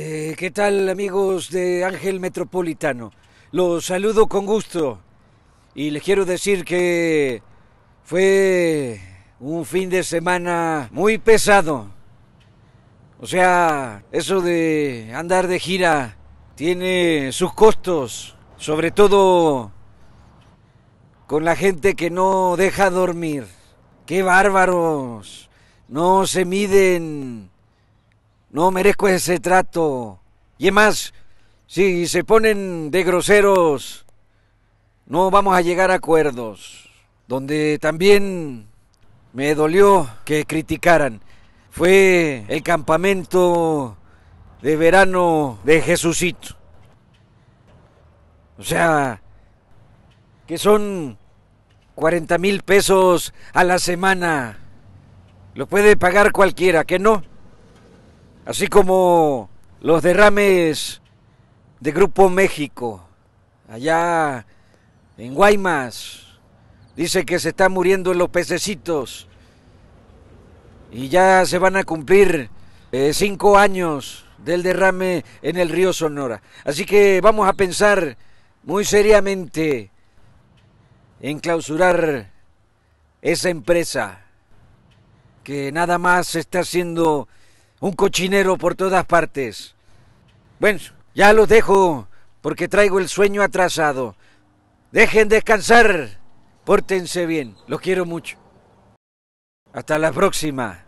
Eh, ¿Qué tal amigos de Ángel Metropolitano? Los saludo con gusto y les quiero decir que fue un fin de semana muy pesado. O sea, eso de andar de gira tiene sus costos, sobre todo con la gente que no deja dormir. ¡Qué bárbaros! No se miden no merezco ese trato. Y es más, si se ponen de groseros, no vamos a llegar a acuerdos. Donde también me dolió que criticaran fue el campamento de verano de Jesucito. O sea, que son 40 mil pesos a la semana. Lo puede pagar cualquiera, ¿que no? así como los derrames de Grupo México, allá en Guaymas. Dice que se están muriendo los pececitos y ya se van a cumplir eh, cinco años del derrame en el río Sonora. Así que vamos a pensar muy seriamente en clausurar esa empresa que nada más está haciendo un cochinero por todas partes. Bueno, ya los dejo porque traigo el sueño atrasado. Dejen descansar, pórtense bien, los quiero mucho. Hasta la próxima.